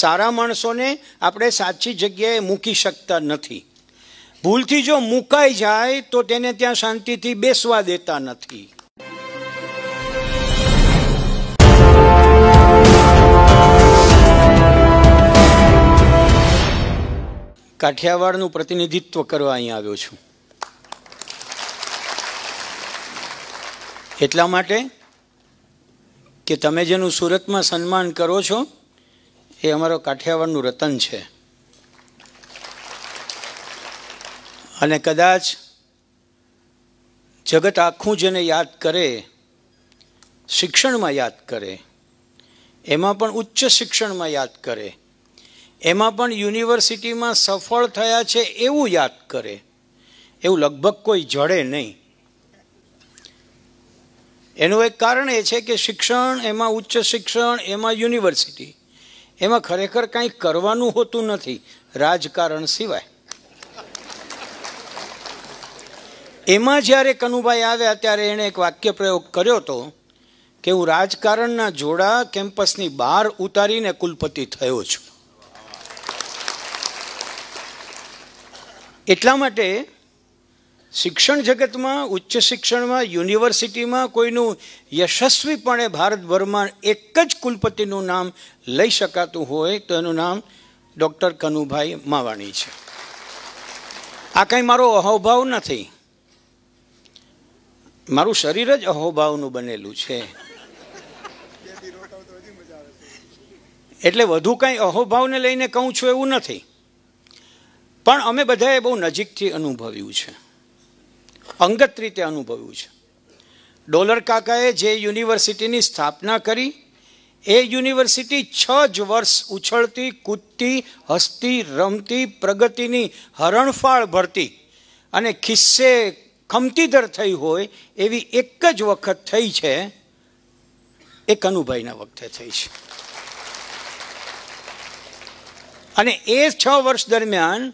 સારા માણસોને આપણે સાચી જગ્યાએ મૂકી શકતા નથી ભૂલથી જો મુકાઈ જાય તો તેને ત્યાં શાંતિથી બેસવા દેતા નથી કાઠિયાવાડનું પ્રતિનિધિત્વ કરવા અહીં આવ્યો છું એટલા માટે કે તમે જેનું સુરતમાં સન્માન કરો છો એ અમારો કાઠિયાવાડનું રતન છે અને કદાચ જગત આખું જેને યાદ કરે શિક્ષણમાં યાદ કરે એમાં પણ ઉચ્ચ શિક્ષણમાં યાદ કરે એમાં પણ યુનિવર્સિટીમાં સફળ થયા છે એવું યાદ કરે એવું લગભગ કોઈ જડે નહીં એનું એક કારણ એ છે કે શિક્ષણ એમાં ઉચ્ચ શિક્ષણ એમાં યુનિવર્સિટી એમાં ખરેખર કંઈ કરવાનું હોતું નથી રાજકારણ સિવાય એમાં જ્યારે કનુભાઈ આવ્યા ત્યારે એણે એક વાક્ય પ્રયોગ કર્યો હતો કે હું રાજકારણના જોડા કેમ્પસની બહાર ઉતારીને કુલપતિ થયો છું એટલા માટે શિક્ષણ જગતમાં ઉચ્ચ શિક્ષણમાં યુનિવર્સિટીમાં કોઈનું યશસ્વીપણે ભારતભરમાં એક જ કુલપતિનું નામ લઈ શકાતું હોય તો એનું નામ ડૉક્ટર કનુભાઈ માવાણી છે આ કંઈ મારો અહોભાવ નથી મારું શરીર જ અહોભાવનું બનેલું છે એટલે વધુ કાંઈ અહોભાવને લઈને કહું છું એવું નથી પણ અમે બધાએ બહુ નજીકથી અનુભવ્યું છે અંગત રીતે અનુભવ્યું છે ડોલર કાકાએ જે યુનિવર્સિટીની સ્થાપના કરી એ યુનિવર્સિટી છ જ વર્ષ ઉછળતી કૂદતી હસતી રમતી પ્રગતિની હરણફાળ ભરતી અને ખિસ્સે ખમતીદર થઈ હોય એવી એક જ વખત થઈ છે એ કનુભાઈના વખતે થઈ છે અને એ છ વર્ષ દરમિયાન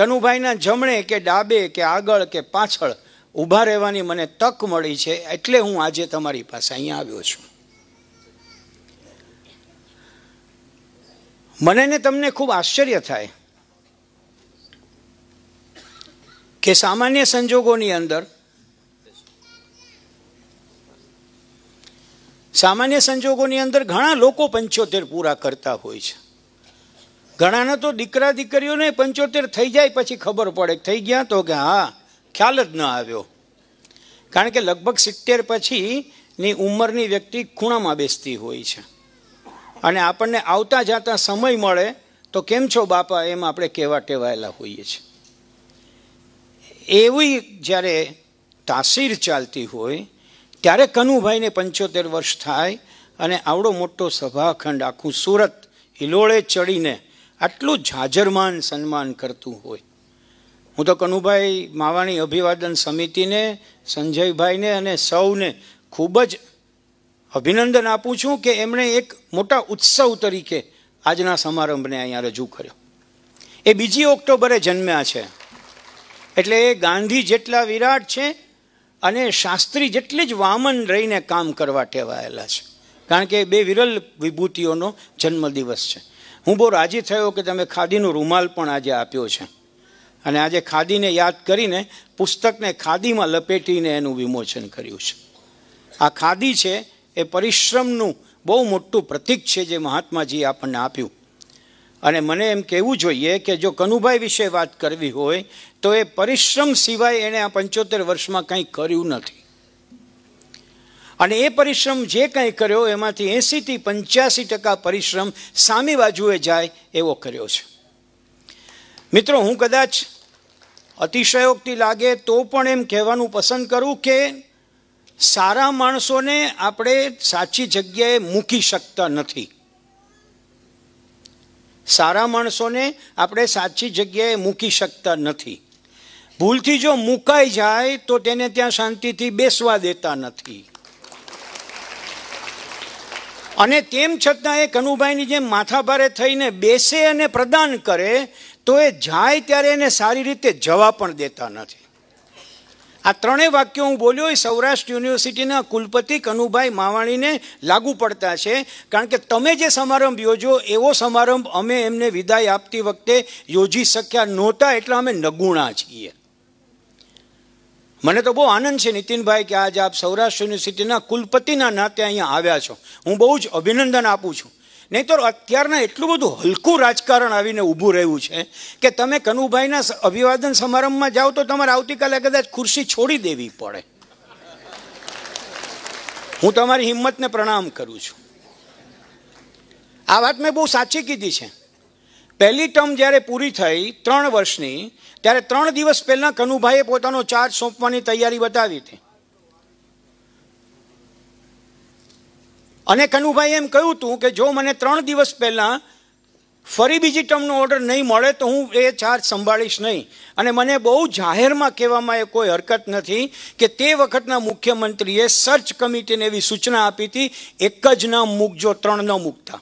કનુભાઈના જમણે કે ડાબે કે આગળ કે પાછળ ઊભા રહેવાની મને તક મળી છે એટલે હું આજે તમારી પાસે અહીંયા આવ્યો છું મને ને તમને ખૂબ આશ્ચર્ય થાય કે સામાન્ય સંજોગોની અંદર સામાન્ય સંજોગોની અંદર ઘણા લોકો પંચોતેર પૂરા કરતા હોય છે ઘણાના તો દીકરા દીકરીઓને પંચોતેર થઈ જાય પછી ખબર પડે થઈ ગયા તો કે હા ખ્યાલ જ ન આવ્યો કારણ કે લગભગ સિત્તેર પછીની ઉંમરની વ્યક્તિ ખૂણામાં બેસતી હોય છે અને આપણને આવતા જાતા સમય મળે તો કેમ છો બાપા એમ આપણે કહેવા ટેવાયેલા હોઈએ છીએ એવી જ્યારે તાસીર ચાલતી હોય ત્યારે કનુભાઈને પંચોતેર વર્ષ થાય અને આવડો મોટો સભાખંડ આખું સુરત હિલોળે ચડીને આટલું જાજરમાન સન્માન કરતું હોય હું તો કનુભાઈ માવાણી અભિવાદન સમિતિને સંજયભાઈને અને સૌને ખૂબ જ અભિનંદન આપું છું કે એમણે એક મોટા ઉત્સવ તરીકે આજના સમારંભને અહીંયા રજૂ કર્યો એ બીજી ઓક્ટોબરે જન્મ્યા છે એટલે એ ગાંધી જેટલા વિરાટ છે અને શાસ્ત્રી જેટલી જ વામન રહીને કામ કરવા ટેવાયેલા છે કારણ કે બે વિરલ વિભૂતિઓનો જન્મદિવસ છે હું બહુ રાજી થયો કે તમે ખાદીનો રૂમાલ પણ આજે આપ્યો છે અને આજે ખાદીને યાદ કરીને પુસ્તકને ખાદીમાં લપેટીને એનું વિમોચન કર્યું છે આ ખાદી છે એ પરિશ્રમનું બહુ મોટું પ્રતીક છે જે મહાત્માજીએ આપણને આપ્યું અને મને એમ કહેવું જોઈએ કે જો કનુભાઈ વિશે વાત કરવી હોય તો એ પરિશ્રમ સિવાય એણે આ પંચોતેર વર્ષમાં કંઈ કર્યું નથી અને એ પરિશ્રમ જે કંઈ કર્યો એમાંથી એંસીથી પંચ્યાસી ટકા પરિશ્રમ સામી બાજુએ જાય એવો કર્યો છે મિત્રો હું કદાચ અતિશયોક્તિ લાગે તો પણ એમ કહેવાનું પસંદ કરું કે સારા માણસોને આપણે સાચી જગ્યાએ મૂકી શકતા નથી સારા માણસોને આપણે સાચી જગ્યાએ મૂકી શકતા નથી ભૂલથી જો મુકાઈ જાય તો તેને ત્યાં શાંતિથી બેસવા દેતા નથી અને તેમ છતાં એ કનુભાઈની જેમ માથાભારે થઈને બેસે અને પ્રદાન કરે તો એ જાય ત્યારે એને સારી રીતે જવા પણ દેતા નથી આ ત્રણેય વાક્યો હું બોલ્યો એ સૌરાષ્ટ્ર યુનિવર્સિટીના કુલપતિ કનુભાઈ માવાણીને લાગુ પડતા છે કારણ કે તમે જે સમારંભ યોજો એવો સમારંભ અમે એમને વિદાય આપતી વખતે યોજી શક્યા નહોતા એટલે અમે નગુણા છીએ મને તો બહુ આનંદ છે નીતિનભાઈ કે આજે આપ સૌરાષ્ટ્ર યુનિવર્સિટીના કુલપતિના નાતે અહીંયા આવ્યા છો હું બહુ જ અભિનંદન આપું છું નહીં તો અત્યારના એટલું બધું હલકું રાજકારણ આવીને ઊભું રહ્યું છે કે તમે કનુભાઈના અભિવાદન સમારંભમાં જાઓ તો તમારે આવતીકાલે કદાચ ખુરશી છોડી દેવી પડે હું તમારી હિંમતને પ્રણામ કરું છું આ વાત મેં બહુ સાચી કીધી છે પહેલી ટર્મ જ્યારે પૂરી થઈ ત્રણ વર્ષની ત્યારે ત્રણ દિવસ પહેલાં કનુભાઈએ પોતાનો ચાર્જ સોંપવાની તૈયારી બતાવી હતી અને કનુભાઈ એમ કહ્યું હતું કે જો મને ત્રણ દિવસ પહેલાં ફરી બીજી ટર્મનો ઓર્ડર નહીં મળે તો હું એ ચાર્જ સંભાળીશ નહીં અને મને બહુ જાહેરમાં કહેવામાં એ કોઈ હરકત નથી કે તે વખતના મુખ્યમંત્રીએ સર્ચ કમિટીને એવી સૂચના આપી હતી એક જ નામ મૂકજો ત્રણ ન મૂકતા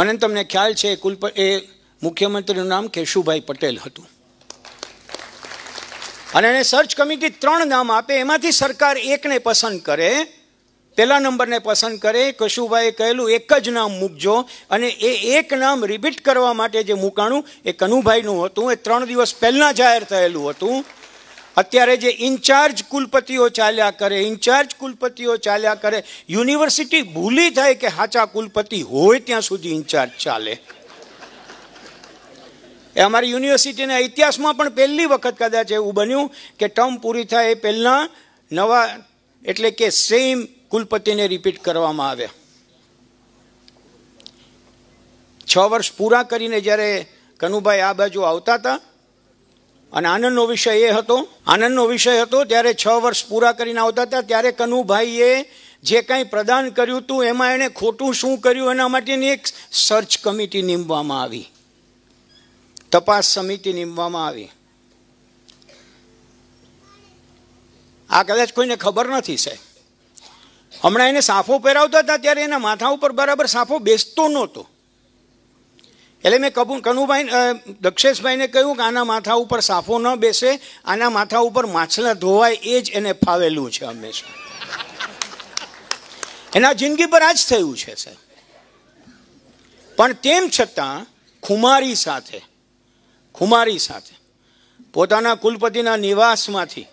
મને તમને ખ્યાલ છે કુલપ એ મુખ્યમંત્રીનું નામ કેશુભાઈ પટેલ હતું અને એને સર્ચ કમિટી ત્રણ નામ આપે એમાંથી સરકાર એકને પસંદ કરે પહેલા નંબરને પસંદ કરે કશુભાઈએ કહેલું એક જ નામ મૂકજો અને એ એક નામ રિપીટ કરવા માટે જે મૂકાણું એ કનુભાઈનું હતું એ ત્રણ દિવસ પહેલાં જાહેર થયેલું હતું અત્યારે જે ઇન્ચાર્જ કુલપતિઓ ચાલ્યા કરે ઇન્ચાર્જ કુલપતિઓ ચાલ્યા કરે યુનિવર્સિટી ભૂલી થાય કે હાચા કુલપતિ હોય ત્યાં સુધી ઇન્ચાર્જ ચાલે એ અમારી યુનિવર્સિટીના ઇતિહાસમાં પણ પહેલી વખત કદાચ એવું બન્યું કે ટર્મ પૂરી થાય એ પહેલાં નવા એટલે કે સેમ કુલપતિને રિપીટ કરવામાં આવ્યા છ વર્ષ પૂરા કરીને જ્યારે કનુભાઈ આ બાજુ આવતા હતા અને આનંદનો વિષય એ હતો આનંદનો વિષય હતો ત્યારે છ વર્ષ પૂરા કરીને આવતા હતા ત્યારે કનુભાઈએ જે કાંઈ પ્રદાન કર્યું હતું એમાં એણે ખોટું શું કર્યું એના માટેની એક સર્ચ કમિટી નીમવામાં આવી તપાસ સમિતિ નીમવામાં આવી આ કદાચ કોઈને ખબર નથી સાહેબ હમણાં એને સાફો પહેરાવતા હતા ત્યારે એના માથા ઉપર બરાબર સાફો બેસતો નહોતો એટલે મેં કપૂ કનુભાઈ દક્ષેશભાઈને કહ્યું કે આના માથા ઉપર સાફો ન બેસે આના માથા ઉપર માછલા ધોવાય એ જ એને ફાવેલું છે હંમેશા એના જિંદગી પર આ જ થયું છે સાહેબ પણ તેમ છતાં ખુમારી સાથે ખુમારી સાથે પોતાના કુલપતિના નિવાસમાંથી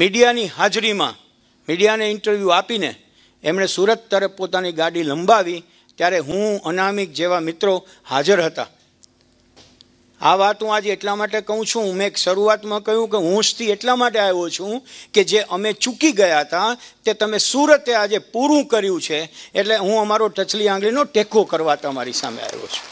મીડિયાની હાજરીમાં મીડિયાને ઇન્ટરવ્યૂ આપીને એમણે સુરત તરફ પોતાની ગાડી લંબાવી ત્યારે હું અનામિક જેવા મિત્રો હાજર હતા આ વાત હું આજે એટલા માટે કહું છું મેં એક શરૂઆતમાં કહ્યું કે હું સ્થિ એટલા માટે આવ્યો છું કે જે અમે ચૂકી ગયા હતા તે તમે સુરતે આજે પૂરું કર્યું છે એટલે હું અમારો ટચલી આંગળીનો ટેકો કરવા તમારી સામે આવ્યો છું